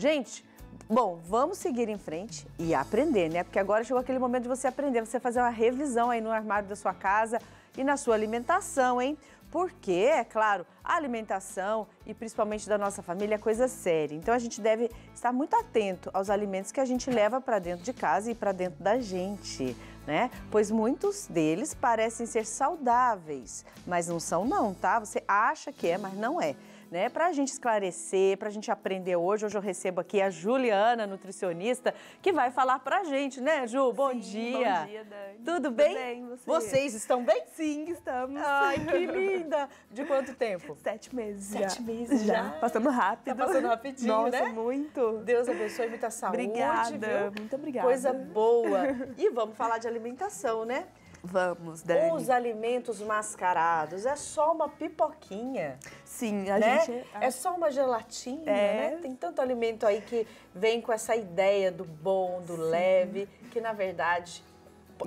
Gente, bom, vamos seguir em frente e aprender, né? Porque agora chegou aquele momento de você aprender, você fazer uma revisão aí no armário da sua casa e na sua alimentação, hein? Porque, é claro, a alimentação e principalmente da nossa família é coisa séria. Então a gente deve estar muito atento aos alimentos que a gente leva para dentro de casa e para dentro da gente, né? Pois muitos deles parecem ser saudáveis, mas não são não, tá? Você acha que é, mas não é né? Para a gente esclarecer, para a gente aprender hoje. Hoje eu recebo aqui a Juliana, nutricionista, que vai falar para a gente, né, Ju? Bom Sim, dia. Bom dia, Dani. Tudo bem? Tudo bem, você? Vocês estão bem? Sim, estamos. Ai, que linda. De quanto tempo? Sete meses. Sete já. meses já. Passando rápido. Tá passando rapidinho, Nossa, né? muito. Deus abençoe, muita saúde. Obrigada. Viu? Muito obrigada. Coisa boa. E vamos falar de alimentação, né? Vamos, Dani. Os alimentos mascarados. É só uma pipoquinha. Sim, a né? gente... É só uma gelatina, é. né? Tem tanto alimento aí que vem com essa ideia do bom, do Sim. leve, que na verdade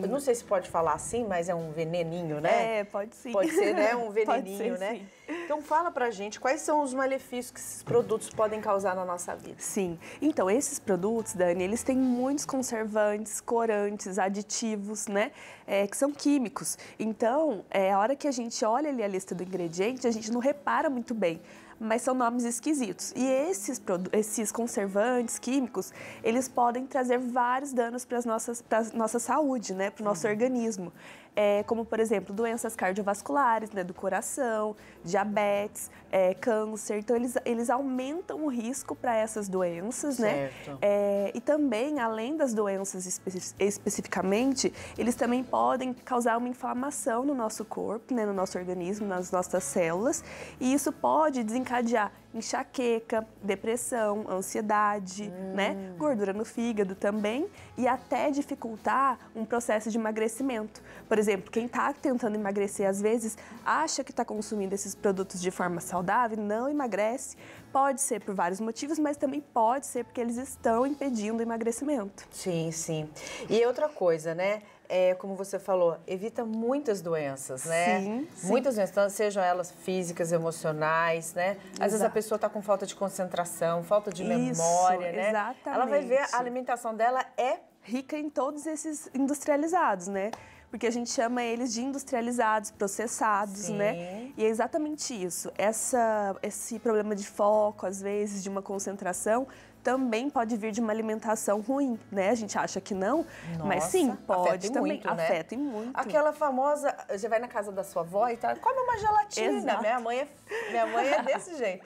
eu não uhum. sei se pode falar assim, mas é um veneninho, né? É, pode sim. Pode ser, né? Um veneninho, ser, né? Sim. Então fala pra gente quais são os malefícios que esses produtos podem causar na nossa vida. Sim. Então, esses produtos, Dani, eles têm muitos conservantes, corantes, aditivos, né? É, que são químicos. Então, é, a hora que a gente olha ali a lista do ingrediente, a gente não repara muito bem mas são nomes esquisitos. E esses, esses conservantes químicos, eles podem trazer vários danos para a nossa saúde, né, para o nosso uhum. organismo é, como, por exemplo, doenças cardiovasculares, né, do coração, diabetes, é, câncer. Então, eles, eles aumentam o risco para essas doenças, né? certo. né? É, e também, além das doenças espe especificamente, eles também podem causar uma inflamação no nosso corpo, né, no nosso organismo, nas nossas células. E isso pode desencadear enxaqueca, depressão, ansiedade, hum. né? Gordura no fígado também e até dificultar um processo de emagrecimento. Por exemplo, quem está tentando emagrecer às vezes acha que está consumindo esses produtos de forma saudável, não emagrece. Pode ser por vários motivos, mas também pode ser porque eles estão impedindo o emagrecimento. Sim, sim. E outra coisa, né? é, como você falou, evita muitas doenças, né? Sim, sim. Muitas doenças, sejam elas físicas, emocionais, né? Às Exato. vezes a pessoa está com falta de concentração, falta de memória, né? Exatamente. Ela vai ver a alimentação dela é rica em todos esses industrializados, né? porque a gente chama eles de industrializados, processados, né? Sim. né? E é exatamente isso. Essa, esse problema de foco, às vezes, de uma concentração, também pode vir de uma alimentação ruim, né? A gente acha que não, Nossa, mas sim, pode afeta também. Muito, né? afeta muito. Aquela famosa, você vai na casa da sua avó e tá, come uma gelatina. Exato. Minha mãe é, minha mãe é desse jeito.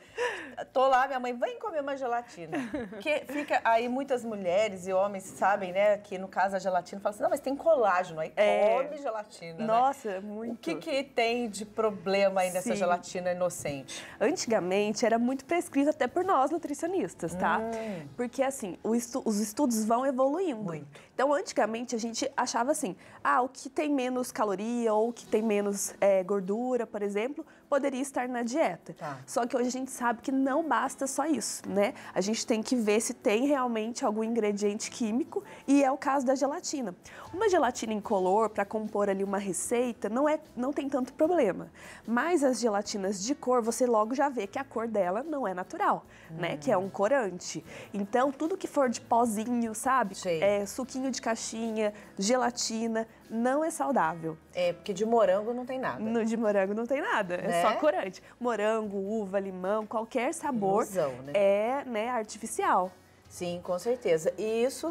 Tô lá, minha mãe, vem comer uma gelatina. Porque fica aí muitas mulheres e homens sabem, né, que no caso a gelatina fala assim: "Não, mas tem colágeno aí". É, come é. gelatina. Né? Nossa, né? muito. O que, que tem de problema aí nessa Sim. gelatina inocente? Antigamente era muito prescrito até por nós nutricionistas, tá? Hum. Porque assim, estu os estudos vão evoluindo. Muito. Então, antigamente a gente achava assim, ah, o que tem menos caloria ou o que tem menos é, gordura, por exemplo, poderia estar na dieta. Tá. Só que hoje a gente sabe que não basta só isso, né? A gente tem que ver se tem realmente algum ingrediente químico e é o caso da gelatina. Uma gelatina incolor para compor ali uma receita não é não tem tanto problema. Mas as gelatinas de cor, você logo já vê que a cor dela não é natural, hum. né? Que é um corante. Então, tudo que for de pozinho, sabe? Sei. É suquinho de caixinha, gelatina, não é saudável. É, porque de morango não tem nada. No, de morango não tem nada. É né? só corante. Morango, uva, limão, qualquer sabor Ilusão, né? é né, artificial. Sim, com certeza. E isso,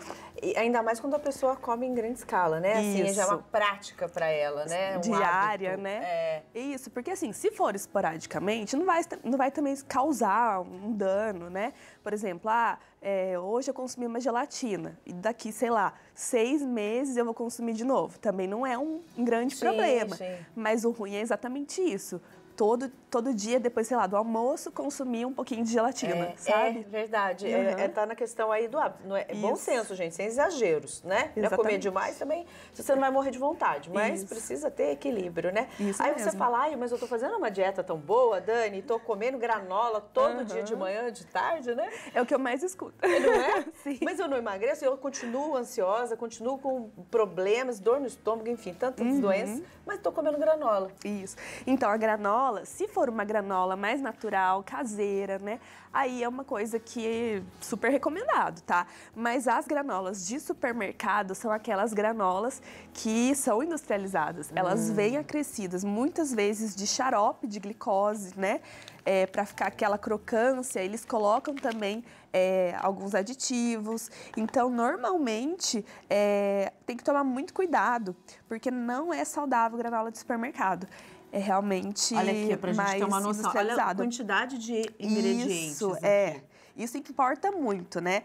ainda mais quando a pessoa come em grande escala, né? Assim, isso. já é uma prática para ela, né? Um Diária, hábito. né? É. Isso, porque assim, se for esporadicamente, não vai, não vai também causar um dano, né? Por exemplo, ah, é, hoje eu consumi uma gelatina e daqui, sei lá, seis meses eu vou consumir de novo. Também não é um grande sim, problema. Sim. Mas o ruim é exatamente isso todo, todo dia, depois, sei lá, do almoço, consumir um pouquinho de gelatina, é, é sabe? É, verdade. Uhum. É, é, tá na questão aí do hábito. Não é, é bom senso, gente, sem exageros, né? Não é comer demais também, você não vai morrer de vontade, mas Isso. precisa ter equilíbrio, né? Isso aí mesmo. você fala, ai, mas eu tô fazendo uma dieta tão boa, Dani, tô comendo granola todo uhum. dia de manhã, de tarde, né? É o que eu mais escuto. É, não é? Sim. Mas eu não emagreço, eu continuo ansiosa, continuo com problemas, dor no estômago, enfim, tantas uhum. doenças, mas tô comendo granola. Isso. Então, a granola granola, se for uma granola mais natural, caseira, né? Aí é uma coisa que é super recomendado, tá? Mas as granolas de supermercado são aquelas granolas que são industrializadas. Elas hum. vêm acrescidas muitas vezes de xarope de glicose, né? É, para ficar aquela crocância, eles colocam também é, alguns aditivos. Então, normalmente, é, tem que tomar muito cuidado, porque não é saudável granola de supermercado é realmente Olha aqui, pra mais gente ter uma noção. Olha a quantidade de ingredientes. Isso, aqui. é. Isso importa muito, né?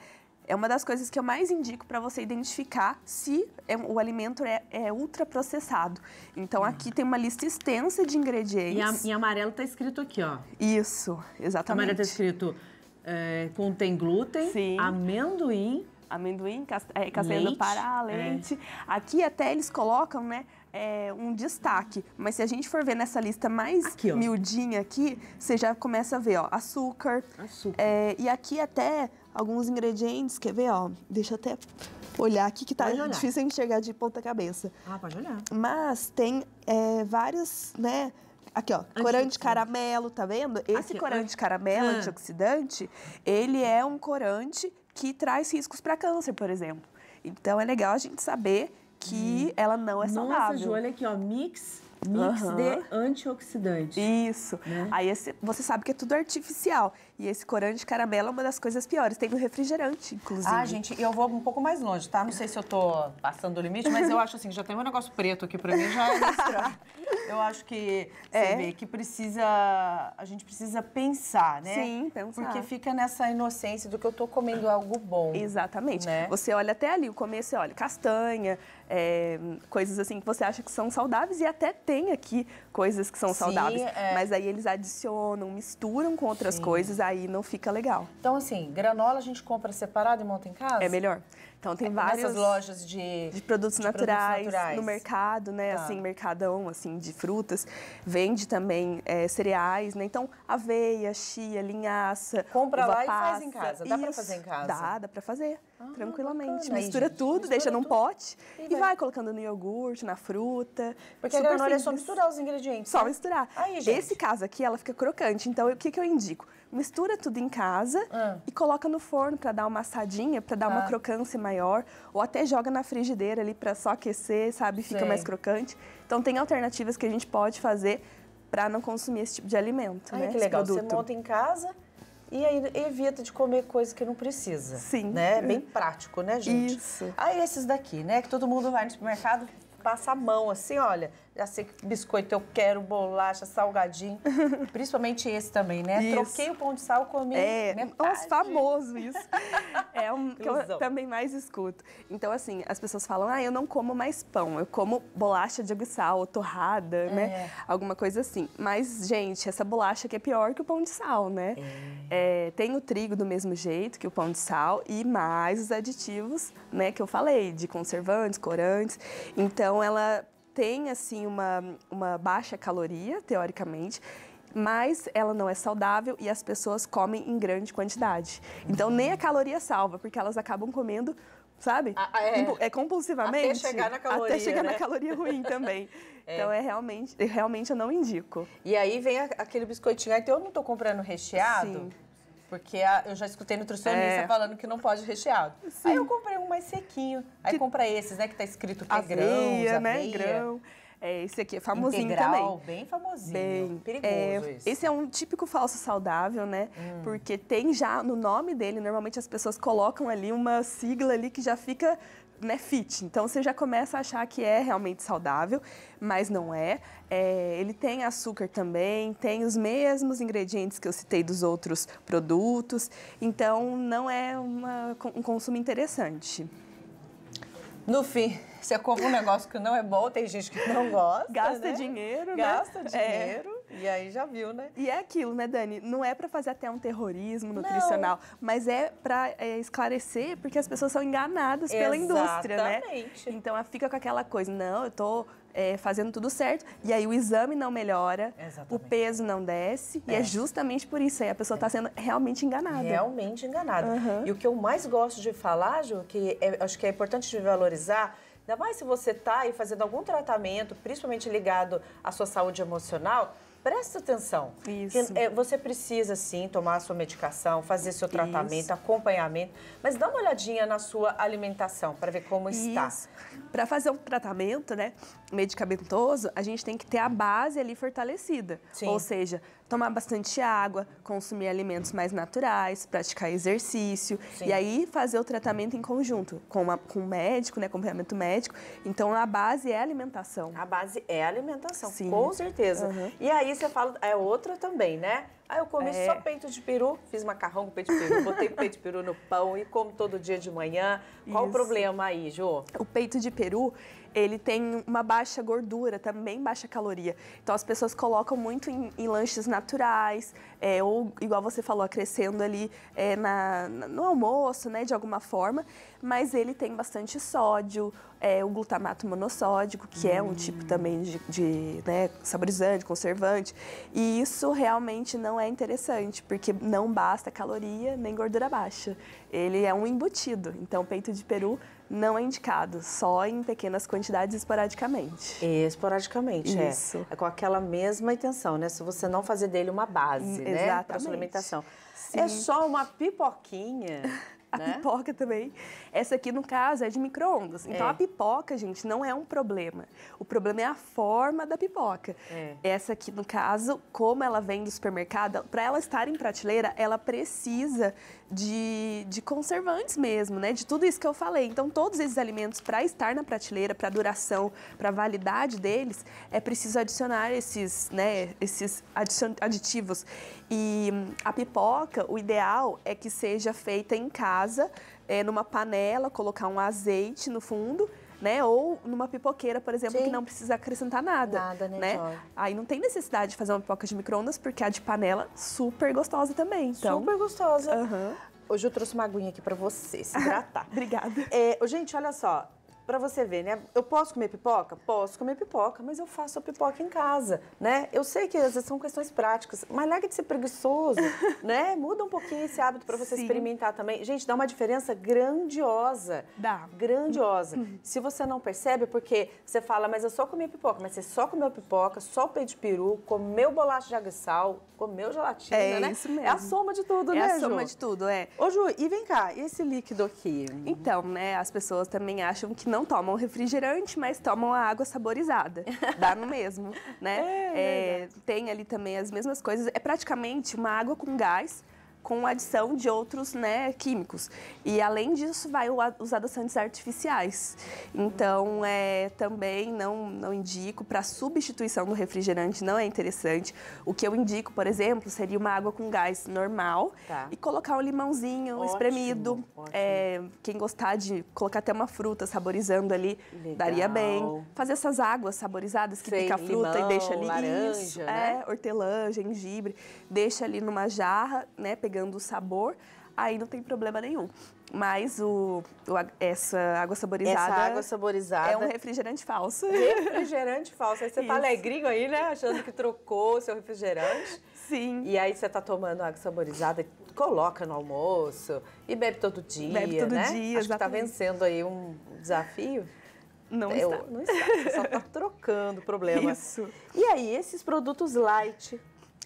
É uma das coisas que eu mais indico para você identificar se é, o alimento é, é ultraprocessado. Então, aqui tem uma lista extensa de ingredientes. E em amarelo está escrito aqui, ó. Isso, tá exatamente. Amarelo está escrito é, contém glúten, Sim. amendoim, amendoim, é, castanha do Pará, é. leite. É. Aqui até eles colocam, né, é, um destaque. Mas se a gente for ver nessa lista mais aqui, miudinha aqui, você já começa a ver, ó, açúcar. Açúcar. É, e aqui até alguns ingredientes, quer ver, ó? Deixa eu até olhar aqui que tá difícil enxergar de ponta cabeça. Ah, pode olhar. Mas tem é, vários, né? Aqui, ó, antioxidante. corante caramelo, tá vendo? Esse aqui, corante caramelo ah. antioxidante, ele é um corante que traz riscos para câncer, por exemplo. Então é legal a gente saber que hum. ela não é Nossa, saudável. Nossa, olha aqui, ó, mix mix uhum. de antioxidante. Isso. Né? Aí esse, você sabe que é tudo artificial. E esse corante de caramelo é uma das coisas piores. Tem no refrigerante, inclusive. Ah, gente, eu vou um pouco mais longe, tá? Não sei se eu tô passando o limite, mas eu acho assim, já tem um negócio preto aqui pra mim, já é estranho. Eu acho que é. Vê, que precisa a gente precisa pensar, né? Sim, pensar. Porque fica nessa inocência do que eu tô comendo algo bom. Exatamente. Né? Você olha até ali o começo, olha castanha, é, coisas assim que você acha que são saudáveis e até tem aqui coisas que são Sim, saudáveis, é. mas aí eles adicionam, misturam com outras Sim. coisas, aí não fica legal. Então assim, granola a gente compra separado e monta em casa? É melhor. Então tem é, várias lojas de, de, produtos, de naturais, produtos, naturais, no mercado, né? Tá. Assim, mercadão assim de frutas, vende também é, cereais, né? Então aveia, chia, linhaça, compra lá passa. e faz em casa. Dá para fazer em casa? Dá, dá para fazer. Ah, tranquilamente. Bacana. Mistura Aí, tudo, mistura deixa num pote e, vai. vai colocando no iogurte, na fruta. Porque a granola é só misturar os ingredientes. Só né? misturar. Aí, gente, Esse caso aqui, ela fica crocante. Então, o que, que eu indico? mistura tudo em casa ah. e coloca no forno para dar uma assadinha, para dar ah. uma crocância maior, ou até joga na frigideira ali para só aquecer, sabe, fica Sei. mais crocante. Então tem alternativas que a gente pode fazer para não consumir esse tipo de alimento, Ai, né? Que legal, você monta em casa e aí evita de comer coisa que não precisa. Sim. Né? Bem prático, né, gente? Isso. Aí ah, esses daqui, né, que todo mundo vai no supermercado, passa a mão assim, olha, já sei que biscoito eu quero, bolacha, salgadinho. Principalmente esse também, né? Isso. Troquei o pão de sal, comi é, Nossa, famoso isso. É um que eu também mais escuto. Então, assim, as pessoas falam, ah, eu não como mais pão. Eu como bolacha de sal ou torrada, é. né? Alguma coisa assim. Mas, gente, essa bolacha aqui é pior que o pão de sal, né? É. É, tem o trigo do mesmo jeito que o pão de sal e mais os aditivos, né? Que eu falei, de conservantes, corantes. Então, ela tem assim uma, uma baixa caloria, teoricamente, mas ela não é saudável e as pessoas comem em grande quantidade. Então nem a caloria salva, porque elas acabam comendo, sabe? Ah, ah é. é. compulsivamente. Até chegar na caloria. Até chegar né? na caloria ruim também. é. Então é realmente, realmente eu não indico. E aí vem aquele biscoitinho, então eu não estou comprando recheado. Sim porque a, eu já escutei nutricionista é. falando que não pode recheado. Sim. Aí eu comprei um mais sequinho. Aí que... compra esses, né? Que tá escrito que é aveia, é grãos, né? Grão. É, esse aqui é famosinho Integral, também. bem famosinho. Bem, perigoso é, isso. Esse é um típico falso saudável, né? Hum. Porque tem já no nome dele, normalmente as pessoas colocam ali uma sigla ali que já fica né, fit. Então você já começa a achar que é realmente saudável, mas não é. é. Ele tem açúcar também, tem os mesmos ingredientes que eu citei dos outros produtos. Então não é uma, um consumo interessante. No fim, você compra um negócio que não é bom, tem gente que não gosta. Gasta né? dinheiro, né? Gasta né? dinheiro. E aí já viu, né? E é aquilo, né, Dani? Não é para fazer até um terrorismo nutricional, Não. mas é para é, esclarecer, porque as pessoas são enganadas Exatamente. pela indústria, né? Exatamente. Então ela fica com aquela coisa, não, eu tô é, fazendo tudo certo, e aí o exame não melhora, Exatamente. o peso não desce, é. e é justamente por isso aí a pessoa está é. sendo realmente enganada. Realmente enganada. Uhum. E o que eu mais gosto de falar, Ju, que é, acho que é importante de valorizar, ainda mais se você está aí fazendo algum tratamento, principalmente ligado à sua saúde emocional, presta atenção. Isso. Que, é, você precisa, sim, tomar a sua medicação, fazer seu tratamento, Isso. acompanhamento, mas dá uma olhadinha na sua alimentação para ver como Isso. está. Para fazer um tratamento né, medicamentoso, a gente tem que ter a base ali fortalecida. Sim. Ou seja, tomar bastante água, consumir alimentos mais naturais, praticar exercício Sim. e aí fazer o tratamento em conjunto com, uma, com um médico, né, acompanhamento médico. Então a base é a alimentação. A base é a alimentação, Sim. com certeza. Uhum. E aí você fala, é outra também, né? Aí ah, eu comi é. só peito de peru, fiz macarrão com peito de peru, botei peito de peru no pão e como todo dia de manhã. Qual Isso. o problema aí, Jô? O peito de peru, ele tem uma baixa gordura, também baixa caloria. Então as pessoas colocam muito em, em lanches naturais, é, ou igual você falou, acrescendo ali é, na, no almoço, né, de alguma forma. Mas ele tem bastante sódio, é, o glutamato monossódico, que hum. é um tipo também de, de né, saborizante, conservante. E isso realmente não é interessante, porque não basta caloria nem gordura baixa. Ele é um embutido. Então peito de peru não é indicado, só em pequenas quantidades esporadicamente. Esporadicamente, é. Isso. é. É com aquela mesma intenção, né? Se você não fazer dele uma base, hum, né, Exatamente. né? Para sua alimentação. Sim. É só uma pipoquinha. a né? pipoca também. Essa aqui, no caso, é de micro-ondas. Então, é. a pipoca, gente, não é um problema. O problema é a forma da pipoca. É. Essa aqui, no caso, como ela vem do supermercado, para ela estar em prateleira, ela precisa de, de conservantes mesmo, né? De tudo isso que eu falei. Então, todos esses alimentos, para estar na prateleira, para duração, para validade deles, é preciso adicionar esses, né, esses aditivos. E hum, a pipoca, o ideal é que seja feita em casa casa, é, numa panela, colocar um azeite no fundo né? Ou numa pipoqueira, por exemplo, Sim. que não precisa acrescentar nada. Nada, né? né? Aí não tem necessidade de fazer uma pipoca de microondas porque a de panela super gostosa também. Então... Super gostosa. Uhum. Hoje eu trouxe uma aguinha aqui para você se hidratar. Obrigada. É, gente, olha só para você ver, né? Eu posso comer pipoca? Posso comer pipoca, mas eu faço a pipoca em casa, né? Eu sei que às vezes são questões práticas, mas larga de ser preguiçoso, né? Muda um pouquinho esse hábito para você Sim. experimentar também. Gente, dá uma diferença grandiosa. Dá. Grandiosa. Uhum. Se você não percebe, é porque você fala, mas eu só comi pipoca, mas você só comeu pipoca, só o peito de peru, comeu bolacha de aguissal, comeu gelatina, é né? É isso mesmo. É a soma de tudo, é né, É a soma de tudo, é. Ô, Ju, e vem cá, e esse líquido aqui? Então, né, as pessoas também acham que não tomam refrigerante, mas tomam a água saborizada. Dá no mesmo, né? É, é, tem ali também as mesmas coisas. É praticamente uma água com gás com adição de outros né, químicos. E além disso, vai os adoçantes artificiais. Então, é, também não, não indico para substituição do refrigerante, não é interessante. O que eu indico, por exemplo, seria uma água com gás normal tá. e colocar um limãozinho ótimo, espremido. Ótimo. É, quem gostar de colocar até uma fruta saborizando ali, Legal. daria bem. Fazer essas águas saborizadas que Sei, fica a fruta limão, e deixa ali. Laranja, isso, né? é, hortelã, gengibre. Deixa ali numa jarra, né? pegando o sabor, aí não tem problema nenhum. Mas o, o, essa água saborizada. Essa água saborizada. É um refrigerante falso. Refrigerante falso. Aí você tá Isso. tá alegrinho aí, né? Achando que trocou o seu refrigerante. Sim. E aí você tá tomando água saborizada, coloca no almoço e bebe todo dia. Bebe todo né? dia. Acho que tá vencendo aí um desafio. Não está. Não está. Só tá trocando o problema. Isso. E aí, esses produtos light,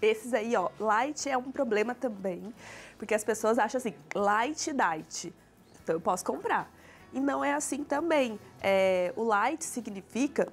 esses aí, ó, light é um problema também, porque as pessoas acham assim, light diet, então eu posso comprar. E não é assim também. É, o light significa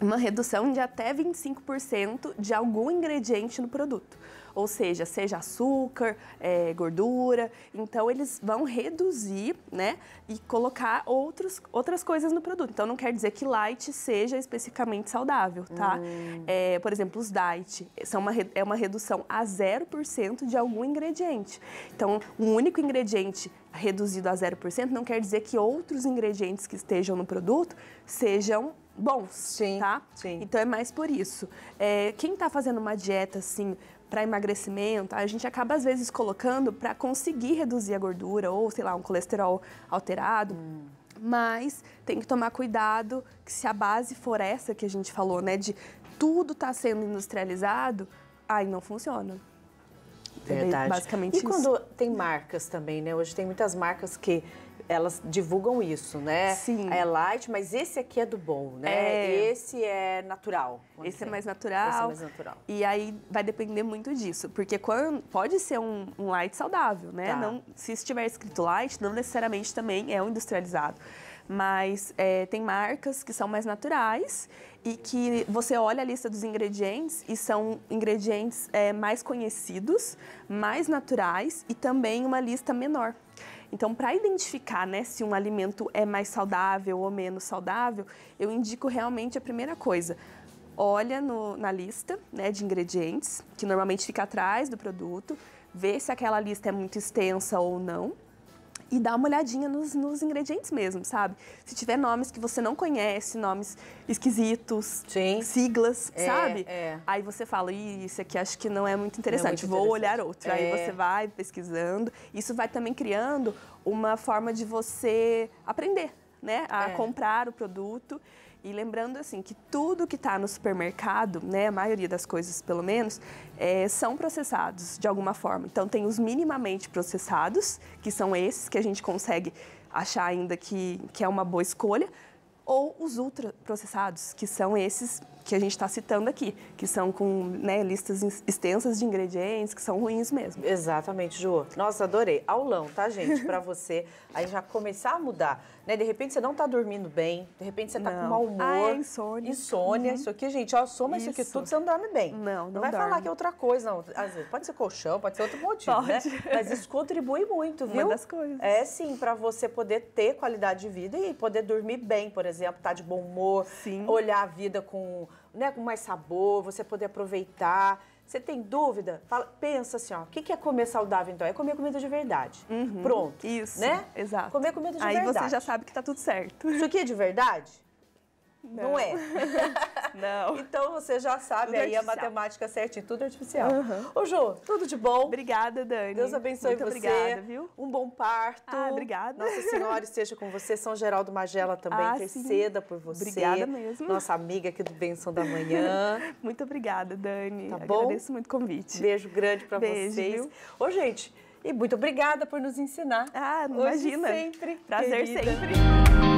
uma redução de até 25% de algum ingrediente no produto. Ou seja, seja açúcar, é, gordura. Então, eles vão reduzir, né? E colocar outros, outras coisas no produto. Então, não quer dizer que light seja especificamente saudável, tá? Hum. É, por exemplo, os diet são uma, é uma redução a 0% de algum ingrediente. Então, um único ingrediente reduzido a 0% não quer dizer que outros ingredientes que estejam no produto sejam bons, sim, tá? Sim. Então é mais por isso. É, quem está fazendo uma dieta assim para emagrecimento, a gente acaba às vezes colocando para conseguir reduzir a gordura ou sei lá um colesterol alterado. Hum. Mas tem que tomar cuidado que se a base for essa que a gente falou, né, de tudo está sendo industrializado, aí não funciona. É Verdade. É basicamente e isso. quando tem marcas também, né? Hoje tem muitas marcas que elas divulgam isso, né? Sim. É light, mas esse aqui é do bom, né? É. Esse é natural. Esse é mais natural. Esse é mais natural. E aí vai depender muito disso, porque quando, pode ser um, um light saudável, né? Tá. Não, se estiver escrito light, não necessariamente também é um industrializado. Mas é, tem marcas que são mais naturais e que você olha a lista dos ingredientes e são ingredientes é, mais conhecidos, mais naturais e também uma lista menor. Então, para identificar né, se um alimento é mais saudável ou menos saudável, eu indico realmente a primeira coisa. Olha no, na lista né, de ingredientes, que normalmente fica atrás do produto, vê se aquela lista é muito extensa ou não, e dá uma olhadinha nos, nos, ingredientes mesmo, sabe? Se tiver nomes que você não conhece, nomes esquisitos, Sim. siglas, é, sabe? É. Aí você fala, isso aqui acho que não é muito é interessante, é muito vou olhar outro. Aí é. você vai pesquisando. Isso vai também criando uma forma de você aprender né, a é. comprar o produto. E lembrando assim que tudo que está no supermercado, né, a maioria das coisas pelo menos, é, são processados de alguma forma. Então tem os minimamente processados, que são esses que a gente consegue achar ainda que, que é uma boa escolha, ou os ultraprocessados, que são esses que a gente está citando aqui, que são com né, listas extensas de ingredientes, que são ruins mesmo. Exatamente, Ju. Nossa, adorei. Aulão, tá, gente? Para você aí já começar a mudar. Né? De repente você não tá dormindo bem, de repente você tá não. com mau humor. Ah, é insônia. Insônia. Uhum. Isso aqui, gente, ó, soma isso. isso aqui tudo, você não dorme bem. Não, não, não vai dorme. falar que é outra coisa, não. Às vezes, pode ser colchão, pode ser outro motivo, né? pode. né? Mas isso contribui muito, viu? Uma das coisas. É, sim, para você poder ter qualidade de vida e poder dormir bem, por exemplo, tá de bom humor, sim. olhar a vida com né, com mais sabor, você poder aproveitar. Você tem dúvida? Fala, pensa assim, ó, o que, que é comer saudável então? É comer comida de verdade. Uhum, Pronto. Isso. Né? Exato. Comer comida de Aí verdade. Aí você já sabe que tá tudo certo. Isso aqui é de verdade? Não, não é? não. então você já sabe tudo aí artificial. a matemática certinha, tudo artificial. Uhum. Ô, Ju, tudo de bom? Obrigada, Dani. Deus abençoe Muito você. Obrigada, viu? Um bom parto. Ah, obrigada. Nossa Senhora esteja com você. São Geraldo Magela também ah, interceda sim. por você. Obrigada mesmo. Nossa amiga aqui do Benção da Manhã. muito obrigada, Dani. Tá bom? Agradeço muito o convite. Beijo grande para vocês. Viu? Ô, gente, e muito obrigada por nos ensinar. Ah, imagina. imagina. sempre. Prazer querida. sempre.